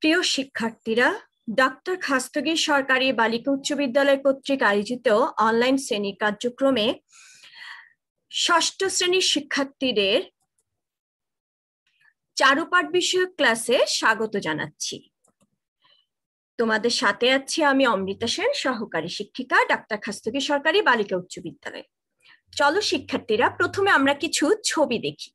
প্রিয় শিক্ষার্থীরা ডক্টর খাস্তগি সরকারি বালিকা উচ্চ বিদ্যালয় কর্তৃক আয়োজিত অনলাইন শ্রেণী কার্যক্রমে ষষ্ঠ শ্রেণীর শিক্ষার্থীদের চারুপাঠ বিষয়ক ক্লাসে স্বাগত জানাচ্ছি তোমাদের সাথে আছি আমি অমৃতা সেন সহকারী শিক্ষিকা ডাক্তার খাস্তগি সরকারি বালিকা উচ্চ বিদ্যালয় চলো শিক্ষার্থীরা প্রথমে আমরা কিছু ছবি দেখি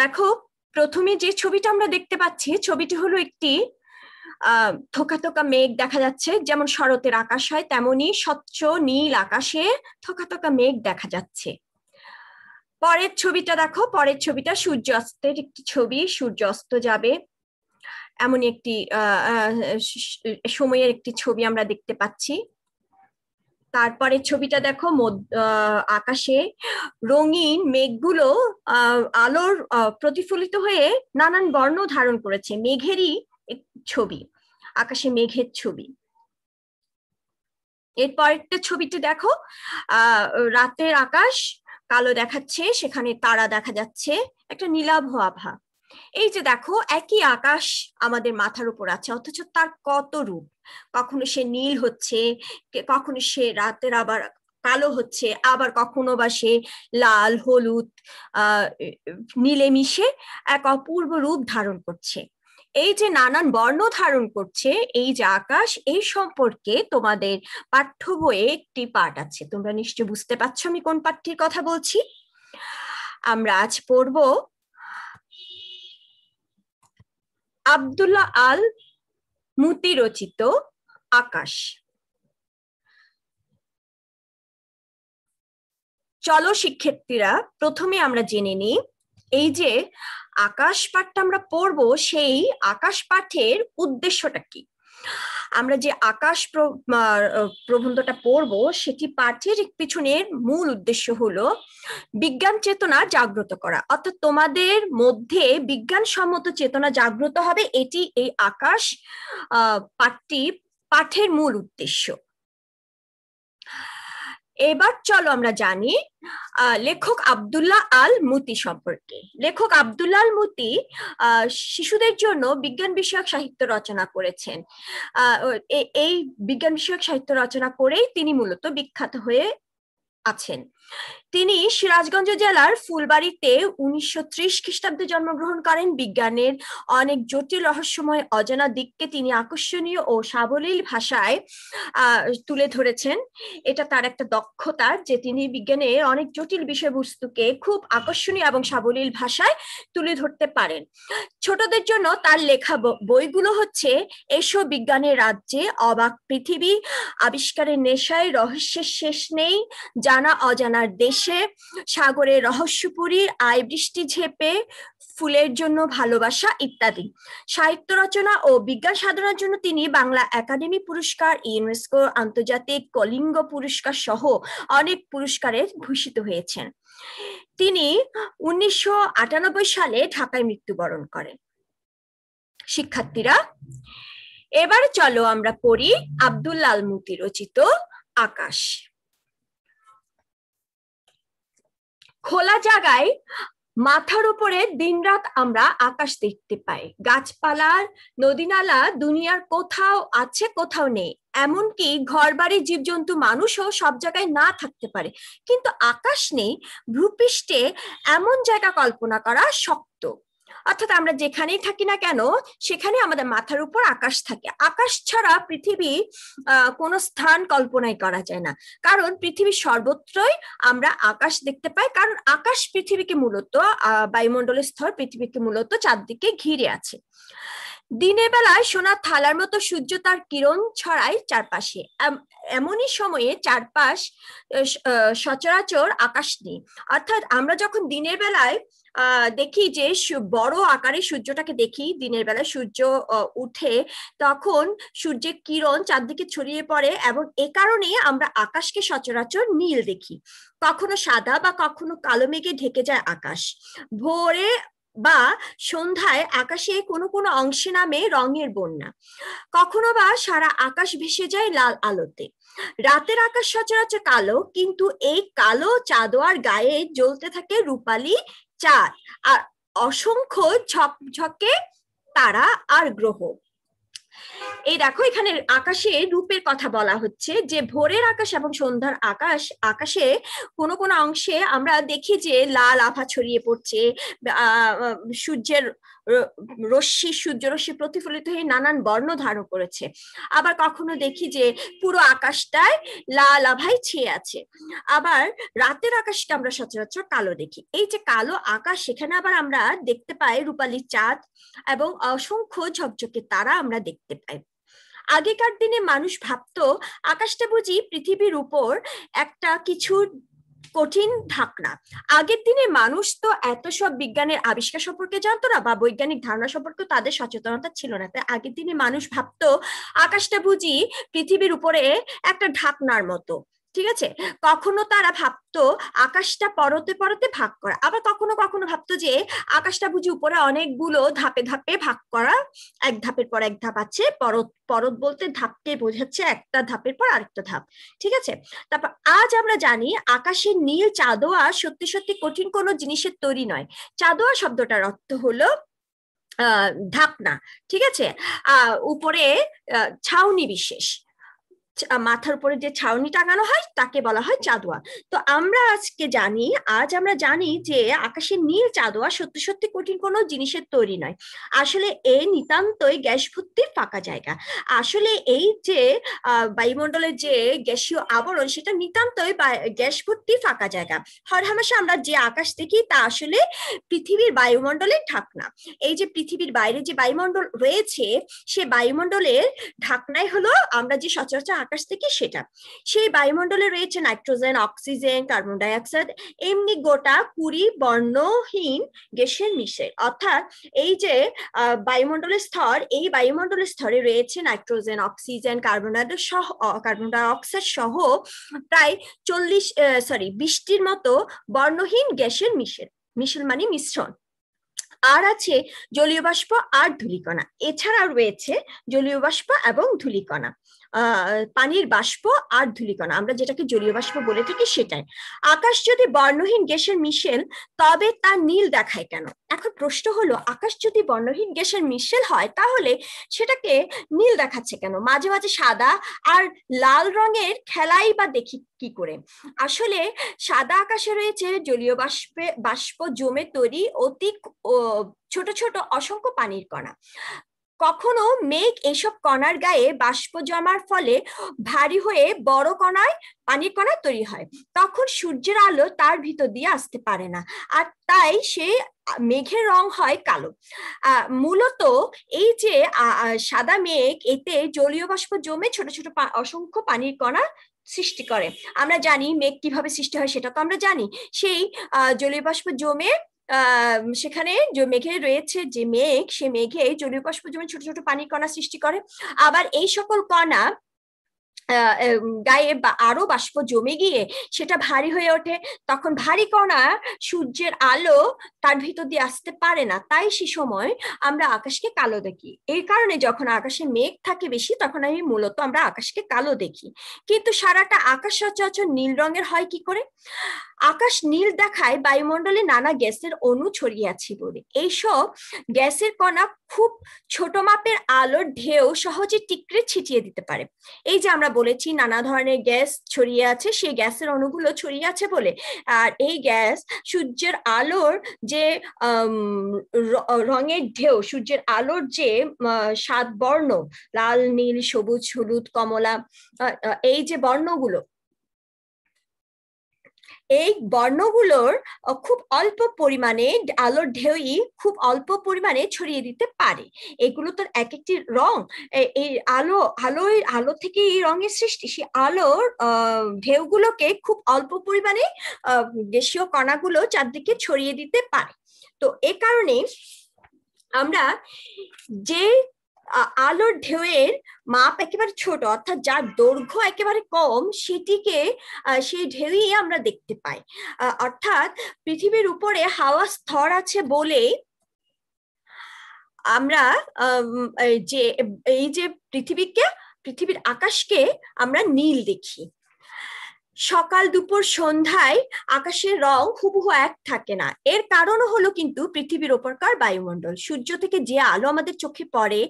দেখো প্রথমে যে ছবিটা আমরা দেখতে পাচ্ছি ছবিটি হলো একটি আহ থোকা থোকা মেঘ দেখা যাচ্ছে যেমন শরতের আকাশ হয় তেমনি স্বচ্ছ নীল আকাশে থোকা থোকা মেঘ দেখা যাচ্ছে পরের ছবিটা দেখো পরের ছবিটা সূর্য অস্তের একটি ছবি সূর্য অস্ত যাবে এমন একটি সময়ের একটি ছবি আমরা দেখতে পাচ্ছি তারপরে ছবিটা দেখো আকাশে রঙিন মেঘগুলো আলোর প্রতিফলিত হয়ে নানান বর্ণ ধারণ করেছে মেঘেরই ছবি আকাশে মেঘের ছবি এরপরেরটা ছবিটি দেখো আহ রাতের আকাশ কালো দেখাচ্ছে সেখানে তারা দেখা যাচ্ছে একটা নীলাভ আভা এই যে দেখো একই আকাশ আমাদের মাথার উপর আছে অথচ তার কত রূপ কখনো সে নীল হচ্ছে কখনো সে রাতের আবার কালো হচ্ছে আবার কখনো বা সে লাল হলুদ নীলে মিশে এক অপূর্ব রূপ ধারণ করছে এই যে নানান বর্ণ ধারণ করছে এই যে আকাশ এই সম্পর্কে তোমাদের পাঠ্য বইয়ে একটি পাঠ আছে তোমরা নিশ্চয় বুঝতে পারছো আমি কোন পাঠটির কথা বলছি আমরা আজ পড়ব আবদুল্লাহ আল মুতি রচিত আকাশ চলো শিক্ষার্থীরা প্রথমে আমরা জেনে নিই এই যে আকাশ পাঠটা আমরা পড়বো সেই আকাশ পাঠের উদ্দেশ্যটা কি আমরা যে আকাশ প্রবন্ধটা পড়ব সেটি পাঠের পিছনের মূল উদ্দেশ্য হলো বিজ্ঞান চেতনা জাগ্রত করা অর্থাৎ তোমাদের মধ্যে বিজ্ঞান সম্মত চেতনা জাগ্রত হবে এটি এই আকাশ আহ পাঠটি পাঠের মূল উদ্দেশ্য এবার চলো আমরা জানি লেখক আবদুল্লাহ আল মুতি সম্পর্কে লেখক আবদুল্লাহ আল মুতি শিশুদের জন্য বিজ্ঞান বিষয়ক সাহিত্য রচনা করেছেন এই বিজ্ঞান বিষয়ক সাহিত্য রচনা করেই তিনি মূলত বিখ্যাত হয়ে আছেন তিনি সিরাজগঞ্জ জেলার ফুলবাড়িতে উনিশশো ত্রিশ খ্রিস্টাব্দে জন্মগ্রহণ করেন বিজ্ঞানের অনেক জটিল রহস্যময় অজানা দিককে তিনি আকর্ষণীয় ও সাবলীল ভাষায় তুলে ধরেছেন এটা তার একটা দক্ষতা যে তিনি বিজ্ঞানের অনেক জটিল বিষয়বস্তুকে খুব আকর্ষণীয় এবং সাবলীল ভাষায় তুলে ধরতে পারেন ছোটদের জন্য তার লেখা বইগুলো হচ্ছে এসো বিজ্ঞানের রাজ্যে অবাক পৃথিবী আবিষ্কারের নেশায় রহস্যের শেষ নেই জানা অজানার দেশ এসে সাগরের রহস্যপুরী আয় বৃষ্টি ঝেপে ফুলের জন্য ভালোবাসা ইত্যাদি সাহিত্য রচনা ও বিজ্ঞান সাধনার জন্য তিনি বাংলা একাডেমি পুরস্কার ইউনেস্কো আন্তর্জাতিক কলিঙ্গ পুরস্কার সহ অনেক পুরস্কারে ভূষিত হয়েছেন তিনি উনিশশো সালে ঢাকায় মৃত্যুবরণ করেন শিক্ষার্থীরা এবার চলো আমরা পড়ি আব্দুল লাল মুতি রচিত আকাশ খোলা জায়গায় মাথার উপরে দিনরাত আমরা আকাশ দেখতে পাই গাছপালার নদীনালা দুনিয়ার কোথাও আছে কোথাও নেই এমনকি ঘর বাড়ি জীবজন্তু মানুষও সব জায়গায় না থাকতে পারে কিন্তু আকাশ নেই ভূপৃষ্ঠে এমন জায়গা কল্পনা করা শক্ত অর্থাৎ আমরা যেখানেই থাকি না কেন সেখানে আমাদের মাথার উপর আকাশ থাকে আকাশ ছাড়া পৃথিবী কোনো স্থান কল্পনাই করা যায় না কারণ পৃথিবীর সর্বত্রই আমরা আকাশ দেখতে পাই কারণ আকাশ পৃথিবীকে মূলত বায়ুমণ্ডলের স্তর পৃথিবীকে মূলত চারদিকে ঘিরে আছে দিনে বেলায় সোনার থালার মতো সূর্য তার কিরণ ছড়ায় চারপাশে এমনই সময়ে চারপাশ সচরাচর আকাশ নেই অর্থাৎ আমরা যখন দিনের বেলায় দেখি যে বড় আকারে সূর্যটাকে দেখি দিনের বেলা সূর্য উঠে তখন সূর্যের কিরণ চারদিকে ছড়িয়ে পড়ে এবং এ কারণে আমরা আকাশকে সচরাচর নীল দেখি কখনো সাদা বা কখনো কালো মেঘে ঢেকে যায় আকাশ ভোরে বা সন্ধ্যায় আকাশে কোনো কোনো অংশে নামে রঙের বন্যা কখনো বা সারা আকাশ ভেসে যায় লাল আলোতে রাতের আকাশ সচরাচর কালো কিন্তু এই কালো চাদোয়ার গায়ে জ্বলতে থাকে রূপালি চার আর অসংখ্য ঝকঝকে তারা আর গ্রহ এই দেখো এখানে আকাশে রূপের কথা বলা হচ্ছে যে ভোরের আকাশ এবং সন্ধ্যার আকাশ আকাশে কোনো কোনো অংশে আমরা দেখি যে লাল আভা ছড়িয়ে পড়ছে সূর্যের রশ্মি সূর্যরশ্মি প্রতিফলিত হয়ে নানান বর্ণ ধারণ করেছে আবার কখনো দেখি যে পুরো আকাশটায় লাল আভাই ছেয়ে আছে আবার রাতের আকাশকে আমরা সচরাচর কালো দেখি এই যে কালো আকাশ সেখানে আবার আমরা দেখতে পাই রূপালী চাঁদ এবং অসংখ্য ঝকঝকে তারা আমরা দেখতে পাই আগেকার দিনে মানুষ ভাবত আকাশটা বুঝি পৃথিবীর উপর একটা কিছুর কঠিন ঢাকনা আগের দিনে মানুষ তো এত সব বিজ্ঞানের আবিষ্কার সম্পর্কে জানতো না বা বৈজ্ঞানিক ধারণা সম্পর্কে তাদের সচেতনতা ছিল না তাই আগের দিনে মানুষ ভাবতো আকাশটা বুঝি পৃথিবীর উপরে একটা ঢাকনার মতো ঠিক আছে কখনো তারা ভাবতো আকাশটা পরতে পরতে ভাগ করা আবার কখনো কখনো ভাবতো যে আকাশটা বুঝি উপরে অনেকগুলো ধাপে ধাপে ভাগ করা এক ধাপের পর এক ধাপ আছে পরত পরত বলতে ধাপকে বোঝাচ্ছে একটা ধাপের পর আরেকটা ধাপ ঠিক আছে তারপর আজ আমরা জানি আকাশের নীল চাঁদোয়া সত্যি সত্যি কঠিন কোনো জিনিসের তৈরি নয় চাঁদোয়া শব্দটার অর্থ হলো আহ ঢাকনা ঠিক আছে আহ উপরে ছাউনি বিশেষ মাথার উপরে যে ছাউনি টাঙানো হয় তাকে বলা হয় চাঁদোয়া তো আমরা আজকে জানি আজ আমরা জানি যে আকাশের নীল চাঁদোয়া সত্যি সত্যি কঠিন কোনো জিনিসের তৈরি নয় আসলে এ নিতান্তই গ্যাস ভর্তির ফাঁকা জায়গা আসলে এই যে বায়ুমণ্ডলের যে গ্যাসীয় আবরণ সেটা নিতান্তই গ্যাস ভর্তি ফাঁকা জায়গা হরহামেশা আমরা যে আকাশ দেখি তা আসলে পৃথিবীর বায়ুমণ্ডলের ঢাকনা এই যে পৃথিবীর বাইরে যে বায়ুমণ্ডল রয়েছে সে বায়ুমণ্ডলের ঢাকনাই হলো আমরা যে সচরাচর আকাশ থেকে সেটা সেই বায়ুমণ্ডলে রয়েছে নাইট্রোজেন অক্সিজেন কার্বন ডাইঅক্সাইড এমনি গোটা কুড়ি বর্ণহীন গ্যাসের মিশেল অর্থাৎ এই যে বায়ুমণ্ডলের স্তর এই বায়ুমণ্ডলের স্তরে রয়েছে নাইট্রোজেন অক্সিজেন কার্বন সহ কার্বন ডাইঅক্সাইড সহ প্রায় চল্লিশ সরি বৃষ্টির মতো বর্ণহীন গ্যাসের মিশেল মিশেল মানে মিশ্রণ আর আছে জলীয় বাষ্প আর ধূলিকণা এছাড়া রয়েছে জলীয় বাষ্প এবং ধূলিকণা পানির বাষ্প আর ধূলিকণা আমরা যেটাকে জলীয় বাষ্প বলে থাকি সেটাই আকাশ যদি বর্ণহীন গ্যাসের মিশেল তবে তা নীল দেখায় কেন এখন প্রশ্ন হলো আকাশ যদি বর্ণহীন গ্যাসের মিশেল হয় তাহলে সেটাকে নীল দেখাচ্ছে কেন মাঝে মাঝে সাদা আর লাল রঙের খেলাই বা দেখি কি করে আসলে সাদা আকাশে রয়েছে জলীয় বাষ্পে বাষ্প জমে তৈরি অতি ছোট ছোট অসংখ্য পানির কণা কখনো মেঘ এসব কণার গায়ে বাষ্প জমার ফলে ভারী হয়ে বড় কণায় পানির কণা তৈরি হয় তখন সূর্যের আলো তার ভিতর দিয়ে আসতে পারে না আর তাই সে মেঘের রং হয় কালো মূলত এই যে সাদা মেঘ এতে জলীয় বাষ্প জমে ছোট ছোট অসংখ্য পানির কণা সৃষ্টি করে আমরা জানি মেঘ কিভাবে সৃষ্টি হয় সেটা তো আমরা জানি সেই জলীয় বাষ্প জমে সেখানে যে মেঘে রয়েছে যে মেঘ সে মেঘে জলীয় বাষ্প যেমন ছোট ছোট পানির কণা সৃষ্টি করে আবার এই সকল কণা গায়ে বা আরো বাষ্প জমে গিয়ে সেটা ভারী হয়ে ওঠে তখন ভারী কণা সূর্যের আলো তার ভিতর দিয়ে আসতে পারে না তাই সে সময় আমরা আকাশকে কালো দেখি এই কারণে যখন আকাশে মেঘ থাকে বেশি তখন আমি মূলত আমরা আকাশকে কালো দেখি কিন্তু সারাটা আকাশ সচরাচর নীল রঙের হয় কি করে আকাশ নীল দেখায় বায়ুমণ্ডলে নানা গ্যাসের অণু ছড়িয়েছি বলে এইসব গ্যাসের কণা খুব ছোট মাপের আলোর ঢেউ সহজে টিকরে ছিটিয়ে দিতে পারে এই যে আমরা বলেছি নানা ধরনের গ্যাস ছড়িয়ে আছে সেই গ্যাসের অণুগুলো ছড়িয়ে আছে বলে আর এই গ্যাস সূর্যের আলোর যে রঙের ঢেউ সূর্যের আলোর যে সাত বর্ণ লাল নীল সবুজ হলুদ কমলা এই যে বর্ণগুলো এই বর্ণগুলোর খুব অল্প পরিমাণে আলোর ঢেউই খুব অল্প পরিমাণে ছড়িয়ে দিতে পারে এগুলো তো এক একটি রং এই আলো আলোয় আলো থেকে এই রঙের সৃষ্টি সেই আলোর ঢেউগুলোকে খুব অল্প পরিমাণে দেশীয় কণাগুলো চারদিকে ছড়িয়ে দিতে পারে তো এ কারণে আমরা যে আলোর ঢেউয়ের মাপ একেবারে ছোট অর্থাৎ যার দৈর্ঘ্য একেবারে কম সেটিকে সেই ঢেউই আমরা দেখতে পাই অর্থাৎ পৃথিবীর উপরে হাওয়া স্তর আছে বলে আমরা যে এই যে পৃথিবীকে পৃথিবীর আকাশকে আমরা নীল দেখি সকাল দুপুর সন্ধ্যায় আকাশের রং হুবহু এক থাকে না এর কারণও হলো কিন্তু পৃথিবীর ওপরকার বায়ুমণ্ডল সূর্য থেকে যে আলো আমাদের চোখে পড়ে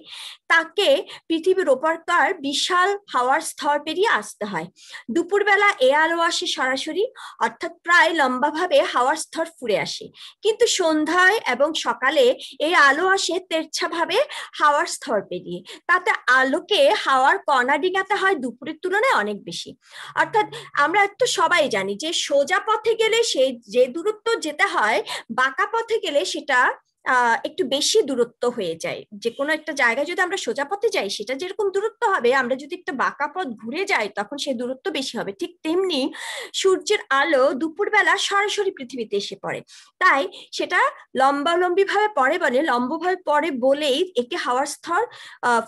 তাকে পৃথিবীর ওপরকার বিশাল হাওয়ার স্তর পেরিয়ে আসতে হয় দুপুরবেলা এ আলো আসে সরাসরি অর্থাৎ প্রায় লম্বাভাবে হাওয়ার স্তর ফুরে আসে কিন্তু সন্ধ্যায় এবং সকালে এই আলো আসে তেরছাভাবে হাওয়ার স্তর পেরিয়ে তাতে আলোকে হাওয়ার কণা ডিঙাতে হয় দুপুরের তুলনায় অনেক বেশি অর্থাৎ আমরা আমরা তো সবাই জানি যে সোজা পথে গেলে সেই যে দূরত্ব যেতে হয় বাঁকা পথে গেলে সেটা একটু বেশি দূরত্ব হয়ে যায় যে কোনো একটা জায়গায় যদি আমরা সোজা পথে যাই সেটা যেরকম দূরত্ব হবে আমরা যদি একটা বাঁকা পথ ঘুরে যাই তখন সে দূরত্ব বেশি হবে ঠিক তেমনি সূর্যের আলো দুপুরবেলা সরাসরি পৃথিবীতে এসে পড়ে তাই সেটা লম্বালম্বী ভাবে পড়ে বলে লম্বভাবে পড়ে বলেই একটি হাওয়ার স্তর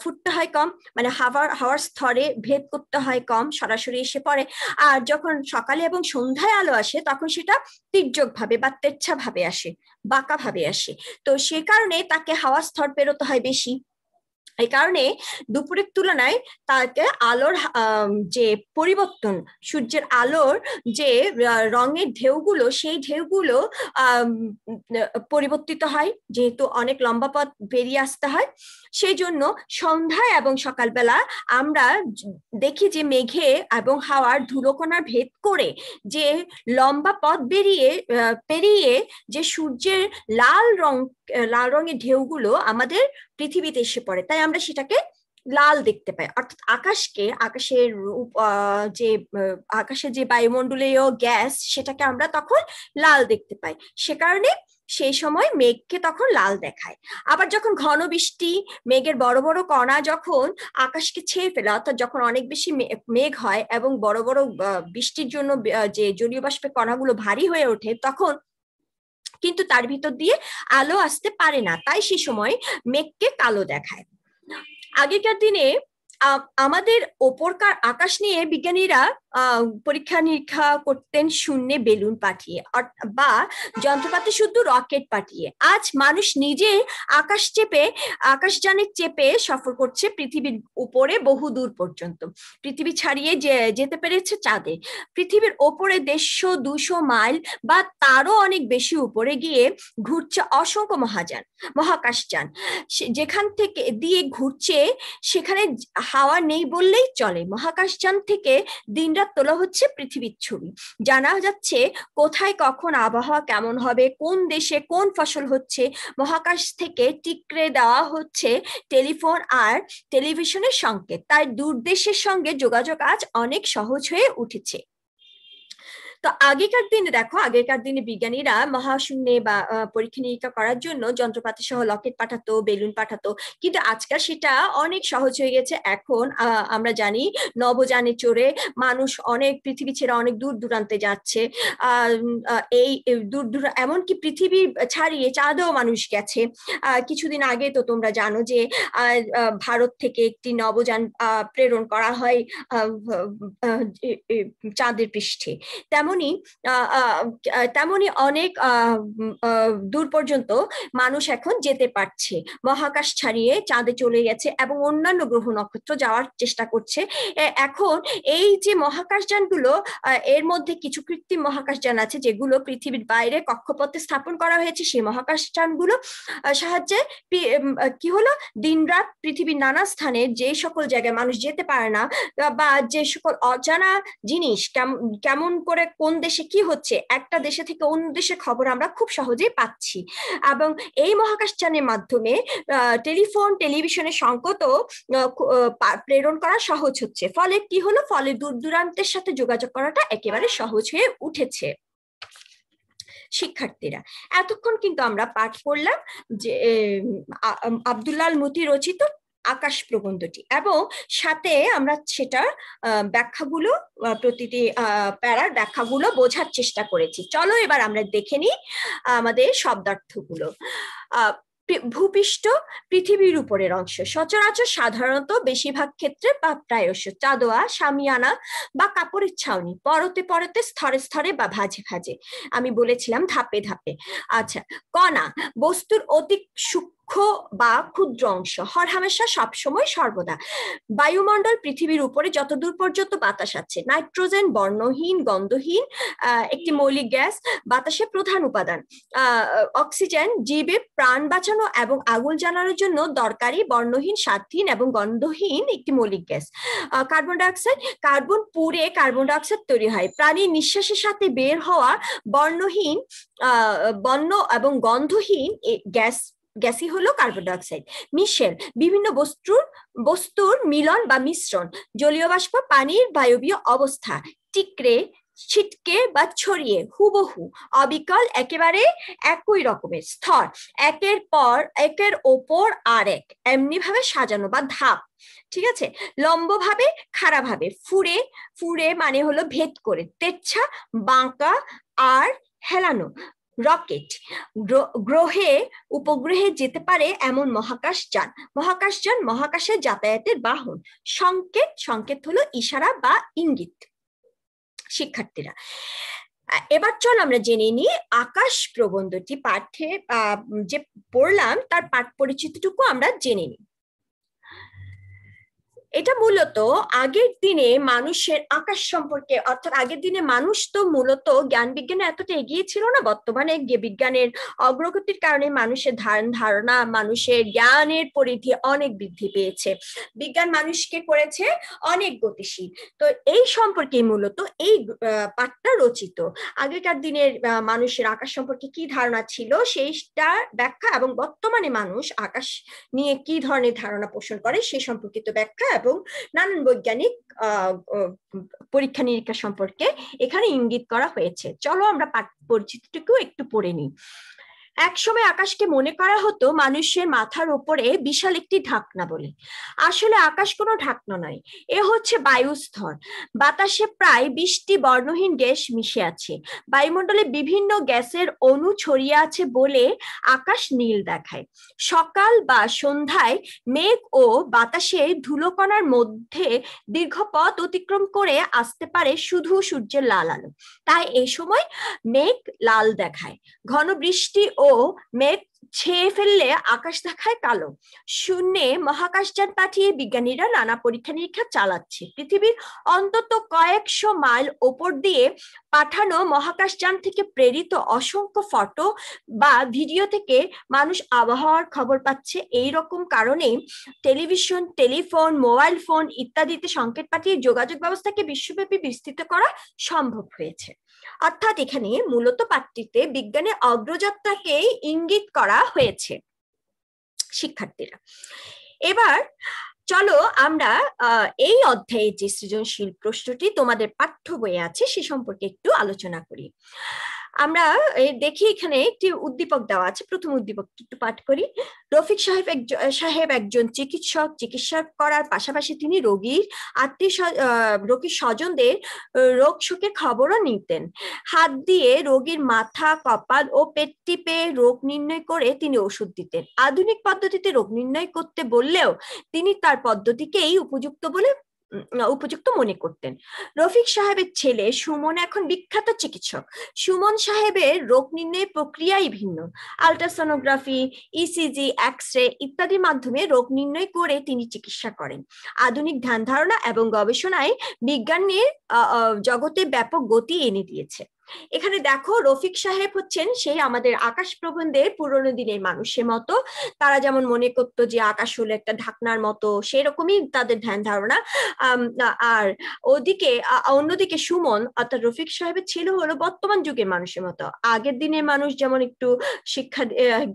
ফুটতে হয় কম মানে হাওয়ার হাওয়ার স্তরে ভেদ করতে হয় কম সরাসরি এসে পড়ে আর যখন সকালে এবং সন্ধ্যায় আলো আসে তখন সেটা তির্যক ভাবে বা তেচ্ছা ভাবে আসে বাঁকাভাবে আসে তো সে কারণে তাকে হাওয়া স্তর পেরোতে হয় বেশি এই কারণে দুপুরের তুলনায় তাকে আলোর যে পরিবর্তন সূর্যের আলোর যে রঙের ঢেউগুলো সেই ঢেউগুলো পরিবর্তিত হয় যেহেতু অনেক লম্বা পথ বেরিয়ে আসতে হয় সেই জন্য সন্ধ্যায় এবং সকালবেলা আমরা দেখি যে মেঘে এবং হাওয়ার ধুলোকণা ভেদ করে যে লম্বা পথ বেরিয়ে পেরিয়ে যে সূর্যের লাল রং লাল রঙের ঢেউগুলো আমাদের পৃথিবীতে এসে পড়ে তাই আমরা সেটাকে লাল দেখতে পাই অর্থাৎ আকাশকে আকাশের যে আকাশে যে বায়ুমণ্ডলীয় গ্যাস সেটাকে আমরা তখন লাল দেখতে পাই সে কারণে সেই সময় মেঘকে তখন লাল দেখায় আবার যখন ঘন বৃষ্টি মেঘের বড় বড় কণা যখন আকাশকে ছেয়ে ফেলে অর্থাৎ যখন অনেক বেশি মেঘ হয় এবং বড় বড় বৃষ্টির জন্য যে জলীয় বাষ্পের কণাগুলো ভারী হয়ে ওঠে তখন কিন্তু তার ভিতর দিয়ে আলো আসতে পারে না তাই সে সময় মেঘকে কালো দেখায় আগেকার দিনে আমাদের ওপরকার আকাশ নিয়ে বিজ্ঞানীরা পরীক্ষা নিরীক্ষা করতেন শূন্যে বেলুন পাঠিয়ে বা যন্ত্রপাতি শুধু রকেট পাঠিয়ে আজ মানুষ নিজে আকাশ চেপে আকাশযানে চেপে সফর করছে পৃথিবীর উপরে বহু দূর পর্যন্ত পৃথিবী ছাড়িয়ে যে যেতে পেরেছে চাঁদে পৃথিবীর ওপরে দেড়শো দুশো মাইল বা তারও অনেক বেশি উপরে গিয়ে ঘুরছে অসংখ্য মহাযান মহাকাশযান যেখান থেকে দিয়ে ঘুরছে সেখানে হাওয়া নেই বললেই চলে মহাকাশযান থেকে দিনরাত তোলা হচ্ছে পৃথিবীর ছবি জানা যাচ্ছে কোথায় কখন আবহাওয়া কেমন হবে কোন দেশে কোন ফসল হচ্ছে মহাকাশ থেকে টিকরে দেওয়া হচ্ছে টেলিফোন আর টেলিভিশনের সংকেত তাই দূর দেশের সঙ্গে যোগাযোগ আজ অনেক সহজ হয়ে উঠেছে তো আগেকার দিনে দেখো আগেকার দিনে বিজ্ঞানীরা মহাশূন্যে বা পরীক্ষা নিরীক্ষা করার জন্য যন্ত্রপাতি সহ লকেট পাঠাতো বেলুন পাঠাতো কিন্তু আজকাল সেটা অনেক সহজ হয়ে গেছে এখন আমরা জানি নবযানে চড়ে মানুষ অনেক পৃথিবী ছেড়ে অনেক দূর দূরান্তে যাচ্ছে এই দূর দূর এমনকি পৃথিবী ছাড়িয়ে চাঁদেও মানুষ গেছে কিছুদিন আগে তো তোমরা জানো যে ভারত থেকে একটি নবযান প্রেরণ করা হয় চাঁদের পৃষ্ঠে তেমন তেমনি তেমনি অনেক দূর পর্যন্ত মানুষ এখন যেতে পারছে মহাকাশ ছাড়িয়ে চাঁদে চলে গেছে এবং অন্যান্য গ্রহ নক্ষত্র যাওয়ার চেষ্টা করছে এখন এই যে মহাকাশযানগুলো এর মধ্যে কিছু কৃত্রিম মহাকাশযান আছে যেগুলো পৃথিবীর বাইরে কক্ষপথে স্থাপন করা হয়েছে সেই মহাকাশযানগুলো সাহায্যে কি হলো দিনরাত পৃথিবীর নানা স্থানে যে সকল জায়গায় মানুষ যেতে পারে না বা যে সকল অজানা জিনিস কেমন করে কোন দেশে কি হচ্ছে একটা দেশে থেকে অন্য দেশে খবর আমরা খুব সহজেই পাচ্ছি এবং এই মহাকাশযানের মাধ্যমে টেলিফোন টেলিভিশনের সংকটও প্রেরণ করা সহজ হচ্ছে ফলে কি হলো ফলে দূর দূরান্তের সাথে যোগাযোগ করাটা একেবারে সহজ হয়ে উঠেছে শিক্ষার্থীরা এতক্ষণ কিন্তু আমরা পাঠ করলাম যে আব্দুল্লাল মতি রচিত আকাশ প্রবন্ধটি এবং সাথে আমরা সেটার ব্যাখ্যাগুলো প্রতিটি প্যারার ব্যাখ্যাগুলো বোঝার চেষ্টা করেছি চলো এবার আমরা দেখে নিই আমাদের শব্দার্থগুলো ভূপৃষ্ঠ পৃথিবীর উপরের অংশ সচরাচর সাধারণত বেশিরভাগ ক্ষেত্রে বা প্রায়শ চাদোয়া সামিয়ানা বা কাপড়ের ছাউনি পরতে পরতে স্তরে স্তরে বা ভাজে ভাজে আমি বলেছিলাম ধাপে ধাপে আচ্ছা কণা বস্তুর অতি সূক্ষ্ম সূক্ষ্ম বা ক্ষুদ্র অংশ হর হামেশা সবসময় সর্বদা বায়ুমণ্ডল পৃথিবীর উপরে যতদূর পর্যন্ত বাতাস আছে নাইট্রোজেন বর্ণহীন গন্ধহীন একটি মৌলিক গ্যাস বাতাসের প্রধান উপাদান অক্সিজেন জীবে প্রাণ বাঁচানো এবং আগুন জানানোর জন্য দরকারি বর্ণহীন স্বাদহীন এবং গন্ধহীন একটি মৌলিক গ্যাস কার্বন ডাইঅক্সাইড কার্বন পুড়ে কার্বন ডাইঅক্সাইড তৈরি হয় প্রাণীর নিঃশ্বাসের সাথে বের হওয়া বর্ণহীন বর্ণ এবং গন্ধহীন গ্যাস গ্যাসই হলো কার্বন ডাইঅক্সাইড মিশেল বিভিন্ন বস্তুর বস্তুর মিলন বা মিশ্রণ জলীয় বাষ্প পানির বায়বীয় অবস্থা টিকরে ছিটকে বা ছড়িয়ে হুবহু অবিকল একেবারে একই রকমের স্তর একের পর একের ওপর আর এক এমনিভাবে সাজানো বা ধাপ ঠিক আছে লম্বভাবে খাড়াভাবে ফুরে ফুরে মানে হলো ভেদ করে তেচ্ছা বাঁকা আর হেলানো রকেট গ্রহে উপগ্রহে যেতে পারে এমন মহাকাশ যান মহাকাশ যান মহাকাশে যাতায়াতের বাহন সংকেত সংকেত হলো ইশারা বা ইঙ্গিত শিক্ষার্থীরা এবার চল আমরা জেনে নিই আকাশ প্রবন্ধটি পাঠে যে পড়লাম তার পাঠ পরিচিতিটুকু আমরা জেনে নিই এটা মূলত আগের দিনে মানুষের আকাশ সম্পর্কে অর্থাৎ আগের দিনে মানুষ তো মূলত জ্ঞান বিজ্ঞানে এতটা এগিয়ে ছিল না বর্তমানে বিজ্ঞানের অগ্রগতির কারণে মানুষের ধারণ ধারণা মানুষের জ্ঞানের পরিধি অনেক বৃদ্ধি পেয়েছে বিজ্ঞান মানুষকে করেছে অনেক গতিশীল তো এই সম্পর্কে মূলত এই পাঠটা রচিত আগেকার দিনের মানুষের আকাশ সম্পর্কে কি ধারণা ছিল সেইটা ব্যাখ্যা এবং বর্তমানে মানুষ আকাশ নিয়ে কি ধরনের ধারণা পোষণ করে সেই সম্পর্কিত ব্যাখ্যা এবং নানান বৈজ্ঞানিক পরীক্ষা নিরীক্ষা সম্পর্কে এখানে ইঙ্গিত করা হয়েছে চলো আমরা পাঠ পরিচিতিটুকু একটু পড়ে নিই একসময় আকাশকে মনে করা হতো মানুষের মাথার উপরে বিশাল একটি ঢাকনা বলে আসলে আকাশ কোনো ঢাকনা নয় এ হচ্ছে বায়ুস্তর বাতাসে প্রায় বিশটি বর্ণহীন গ্যাস মিশে আছে বায়ুমণ্ডলে বিভিন্ন গ্যাসের অণু ছড়িয়ে আছে বলে আকাশ নীল দেখায় সকাল বা সন্ধ্যায় মেঘ ও বাতাসে ধুলোকণার মধ্যে দীর্ঘ পথ অতিক্রম করে আসতে পারে শুধু সূর্যের লাল আলো তাই এই সময় মেঘ লাল দেখায় ঘন বৃষ্টি ও So make ছেয়ে ফেললে আকাশ দেখায় কালো শূন্যে মহাকাশযান পাঠিয়ে বিজ্ঞানীরা নানা পরীক্ষা নিরীক্ষা চালাচ্ছে পৃথিবীর অন্তত কয়েকশো মাইল ওপর দিয়ে পাঠানো মহাকাশযান থেকে প্রেরিত অসংখ্য ফটো বা ভিডিও থেকে মানুষ আবহাওয়ার খবর পাচ্ছে এই রকম কারণে টেলিভিশন টেলিফোন মোবাইল ফোন ইত্যাদিতে সংকেত পাঠিয়ে যোগাযোগ ব্যবস্থাকে বিশ্বব্যাপী বিস্তৃত করা সম্ভব হয়েছে অর্থাৎ এখানে মূলত পাঠটিতে বিজ্ঞানের অগ্রযাত্রাকেই ইঙ্গিত করা করা হয়েছে শিক্ষার্থীরা এবার চলো আমরা এই অধ্যায়ে যে সৃজনশীল প্রশ্নটি তোমাদের পাঠ্য বইয়ে আছে সে সম্পর্কে একটু আলোচনা করি আমরা দেখি এখানে একটি উদ্দীপক দেওয়া আছে প্রথম উদ্দীপক একটু পাঠ করি রফিক সাহেব একজন সাহেব একজন চিকিৎসক চিকিৎসা করার পাশাপাশি তিনি রোগীর আত্মীয় রোগীর স্বজনদের রোগ শোকের খবরও নিতেন হাত দিয়ে রোগীর মাথা কপাল ও পেট টিপে রোগ নির্ণয় করে তিনি ওষুধ দিতেন আধুনিক পদ্ধতিতে রোগ নির্ণয় করতে বললেও তিনি তার পদ্ধতিকেই উপযুক্ত বলে উপযুক্ত মনে করতেন রফিক সাহেবের ছেলে সুমন এখন বিখ্যাত চিকিৎসক সুমন সাহেবের রোগ নির্ণয় প্রক্রিয়াই ভিন্ন আলট্রাসোনোগ্রাফি ইসিজি এক্স রে ইত্যাদির মাধ্যমে রোগ নির্ণয় করে তিনি চিকিৎসা করেন আধুনিক ধ্যান ধারণা এবং গবেষণায় বিজ্ঞানের জগতে ব্যাপক গতি এনে দিয়েছে এখানে দেখো রফিক সাহেব হচ্ছেন সেই আমাদের আকাশ প্রবন্ধে পুরনো দিনের মানুষের মতো তারা যেমন মনে করত যে আকাশ হলো একটা ঢাকনার মতো সেরকমই তাদের ধ্যান ধারণা আর ওদিকে অন্যদিকে সুমন অর্থাৎ রফিক সাহেবের ছিল হলো বর্তমান যুগের মানুষের মতো আগের দিনের মানুষ যেমন একটু শিক্ষা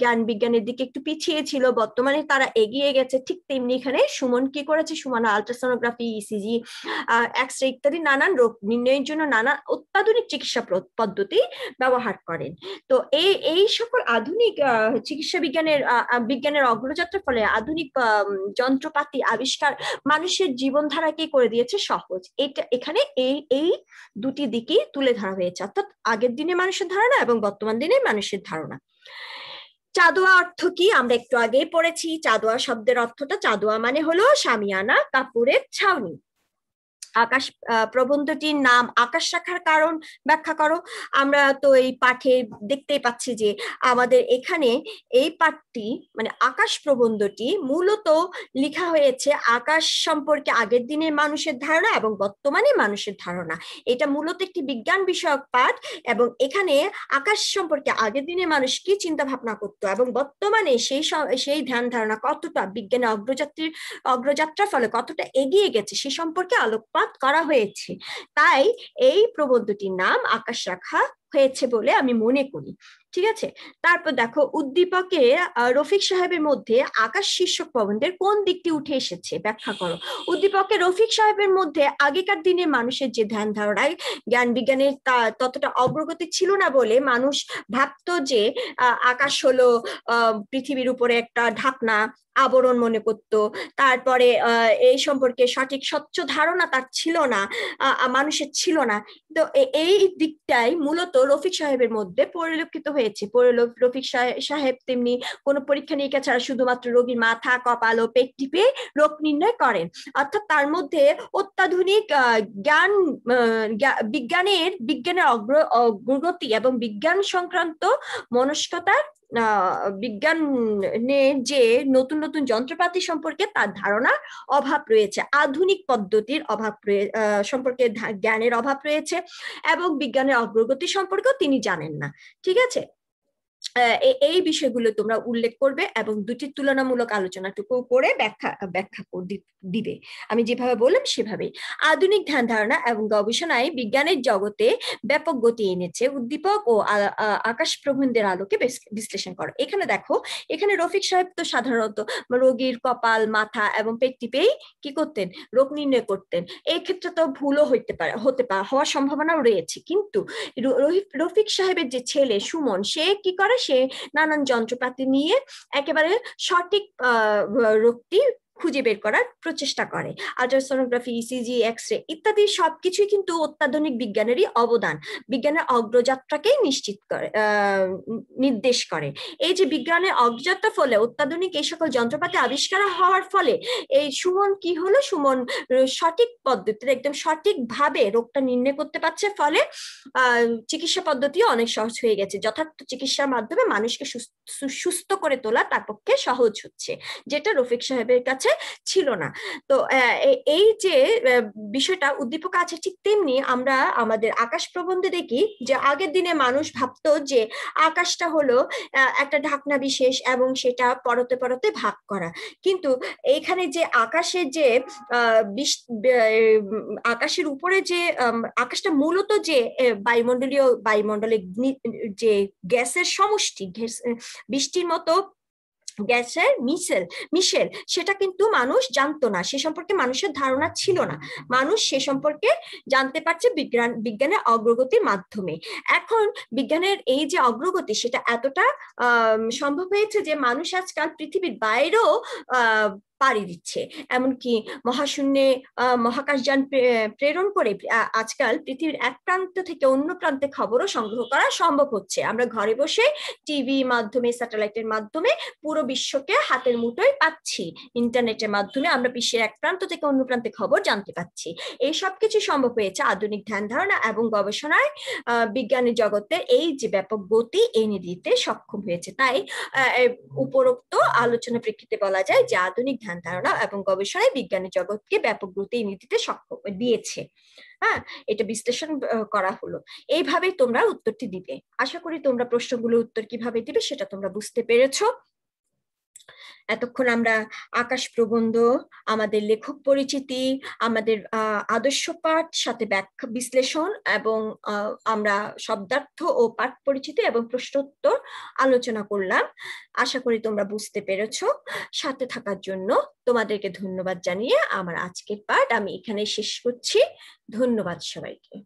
জ্ঞান বিজ্ঞানের দিকে একটু পিছিয়ে ছিল বর্তমানে তারা এগিয়ে গেছে ঠিক তেমনি এখানে সুমন কি করেছে Suman ultrasonography ECG X ray ইত্যাদি নানান রোগ নির্ণয়ের জন্য নানা অত্যাধুনিক চিকিৎসা পদ্ধতি ব্যবহার করেন তো এই এই সকল আধুনিক চিকিৎসা বিজ্ঞানের বিজ্ঞানের অগ্রযাত্রার ফলে আধুনিক যন্ত্রপাতি আবিষ্কার মানুষের জীবনধারাকে করে দিয়েছে সহজ এটা এখানে এই এই দুটি দিকেই তুলে ধরা হয়েছে অর্থাৎ আগের দিনে মানুষের ধারণা এবং বর্তমান দিনে মানুষের ধারণা চাঁদোয়া অর্থ কি আমরা একটু আগেই পড়েছি চাঁদোয়া শব্দের অর্থটা চাঁদোয়া মানে হলো সামিয়ানা কাপুরের ছাউনি আকাশ প্রবন্ধটির নাম আকাশ শাখার কারণ ব্যাখ্যা করো আমরা তো এই পাঠে দেখতেই পাচ্ছি যে আমাদের এখানে এই পাঠটি মানে আকাশ প্রবন্ধটি মূলত লেখা হয়েছে আকাশ সম্পর্কে আগের দিনের মানুষের ধারণা এবং বর্তমানে মানুষের ধারণা এটা মূলত একটি বিজ্ঞান বিষয়ক পাঠ এবং এখানে আকাশ সম্পর্কে আগের দিনের মানুষ কি চিন্তা ভাবনা করত এবং বর্তমানে সেই সেই ধ্যান ধারণা কতটা বিজ্ঞানের অগ্রযাত্রীর অগ্রযাত্রার ফলে কতটা এগিয়ে গেছে সে সম্পর্কে আলোকপাত অনুবাদ করা হয়েছে তাই এই প্রবন্ধটির নাম আকাশ রাখা হয়েছে বলে আমি মনে করি ঠিক আছে তারপর দেখো উদ্দীপকে রফিক সাহেবের মধ্যে আকাশ শীর্ষক প্রবন্ধের কোন দিকটি উঠে এসেছে ব্যাখ্যা করো উদ্দীপকে রফিক সাহেবের মধ্যে আগেকার দিনে মানুষের যে ধ্যান ধারণায় জ্ঞান বিজ্ঞানের ততটা অগ্রগতি ছিল না বলে মানুষ ভাবত যে আকাশ হলো পৃথিবীর উপরে একটা ঢাকনা আবরণ মনে করত তারপরে এই সম্পর্কে সঠিক স্বচ্ছ ধারণা তার ছিল না মানুষের ছিল না তো এই দিকটাই মূলত রফিক সাহেবের মধ্যে পরিলক্ষিত হয়ে হয়েছে রফিক সাহেব তেমনি কোনো পরীক্ষা নিরীক্ষা ছাড়া শুধুমাত্র রোগীর মাথা কপাল ও পেট টিপে রোগ নির্ণয় করেন অর্থাৎ তার মধ্যে অত্যাধুনিক জ্ঞান বিজ্ঞানের বিজ্ঞানের অগ্র অগ্রগতি এবং বিজ্ঞান সংক্রান্ত মনস্কতার বিজ্ঞানের যে নতুন নতুন যন্ত্রপাতি সম্পর্কে তার ধারণার অভাব রয়েছে আধুনিক পদ্ধতির অভাব সম্পর্কে জ্ঞানের অভাব রয়েছে এবং বিজ্ঞানের অগ্রগতি সম্পর্কেও তিনি জানেন না ঠিক আছে এই বিষয়গুলো তোমরা উল্লেখ করবে এবং দুটি তুলনামূলক আলোচনাটুকু করে ব্যাখ্যা ব্যাখ্যা দিবে আমি যেভাবে বললাম সেভাবে আধুনিক ধ্যান ধারণা এবং গবেষণায় বিজ্ঞানের জগতে ব্যাপক গতি এনেছে উদ্দীপক ও আকাশ প্রবন্ধের আলোকে বিশ্লেষণ করো এখানে দেখো এখানে রফিক সাহেব তো সাধারণত রোগীর কপাল মাথা এবং পেট টিপেই কি করতেন রোগ নির্ণয় করতেন এই ক্ষেত্রে তো ভুলও হইতে পারে হতে পারে হওয়ার সম্ভাবনাও রয়েছে কিন্তু রফিক সাহেবের যে ছেলে সুমন সে কি করে সে নানান যন্ত্রপাতি নিয়ে একেবারে সঠিক রোগটি খুঁজে বের করার প্রচেষ্টা করে আল্ট্রাসোনোগ্রাফি ইসিজি এক্স রে ইত্যাদি সবকিছুই কিন্তু অত্যাধুনিক বিজ্ঞানেরই অবদান বিজ্ঞানের অগ্রযাত্রাকেই নিশ্চিত করে নির্দেশ করে এই যে বিজ্ঞানের অগ্রযাত্রার ফলে অত্যাধুনিক এই সকল যন্ত্রপাতি আবিষ্কার হওয়ার ফলে এই সুমন কি হলো সুমন সঠিক পদ্ধতিতে একদম সঠিকভাবে রোগটা নির্ণয় করতে পারছে ফলে চিকিৎসা পদ্ধতিও অনেক সহজ হয়ে গেছে যথার্থ চিকিৎসার মাধ্যমে মানুষকে সুস্থ করে তোলা তার পক্ষে সহজ হচ্ছে যেটা রফিক সাহেবের কাছে কাছে ছিল না তো এই যে বিষয়টা উদ্দীপক আছে ঠিক তেমনি আমরা আমাদের আকাশ প্রবন্ধে দেখি যে আগের দিনে মানুষ ভাবতো যে আকাশটা হলো একটা ঢাকনা বিশেষ এবং সেটা পরতে পরতে ভাগ করা কিন্তু এইখানে যে আকাশে যে আকাশের উপরে যে আকাশটা মূলত যে বায়ুমণ্ডলীয় বায়ুমণ্ডলে যে গ্যাসের সমষ্টি বৃষ্টির মতো গ্যাসের মিসেল মিশেল সেটা কিন্তু মানুষ জানতো না সে সম্পর্কে মানুষের ধারণা ছিল না মানুষ সে সম্পর্কে জানতে পারছে বিজ্ঞান বিজ্ঞানের অগ্রগতির মাধ্যমে এখন বিজ্ঞানের এই যে অগ্রগতি সেটা এতটা সম্ভব হয়েছে যে মানুষ আজকাল পৃথিবীর বাইরেও পাড়ি দিচ্ছে এমনকি মহাশূন্যে মহাকাশযান প্রেরণ করে আজকাল পৃথিবীর এক প্রান্ত থেকে অন্য প্রান্তে খবরও সংগ্রহ করা সম্ভব হচ্ছে আমরা ঘরে বসে টিভি মাধ্যমে স্যাটেলাইটের মাধ্যমে পুরো বিশ্বকে হাতের মুঠোয় পাচ্ছি ইন্টারনেটের মাধ্যমে আমরা বিশ্বের এক প্রান্ত থেকে অন্য প্রান্তে খবর জানতে পাচ্ছি এই সব কিছু সম্ভব হয়েছে আধুনিক ধ্যান ধারণা এবং গবেষণায় বিজ্ঞানের জগতের এই যে ব্যাপক গতি এনে দিতে সক্ষম হয়েছে তাই উপরোক্ত আলোচনা প্রেক্ষিতে বলা যায় যে আধুনিক ধ্যান ধারণা এবং গবেষণায় বিজ্ঞানী জগৎকে ব্যাপক গতি নীতিতে সক্ষম দিয়েছে হ্যাঁ এটা বিশ্লেষণ করা হলো এইভাবেই তোমরা উত্তরটি দিবে আশা করি তোমরা প্রশ্নগুলোর উত্তর কিভাবে দিবে সেটা তোমরা বুঝতে পেরেছো এতক্ষণ আমরা আকাশ প্রবন্ধ আমাদের লেখক পরিচিতি আমাদের আদর্শ পাঠ সাথে ব্যাখ্যা বিশ্লেষণ এবং আমরা শব্দার্থ ও পাঠ পরিচিতি এবং প্রশ্নোত্তর আলোচনা করলাম আশা করি তোমরা বুঝতে পেরেছ সাথে থাকার জন্য তোমাদেরকে ধন্যবাদ জানিয়ে আমার আজকের পাঠ আমি এখানে শেষ করছি ধন্যবাদ সবাইকে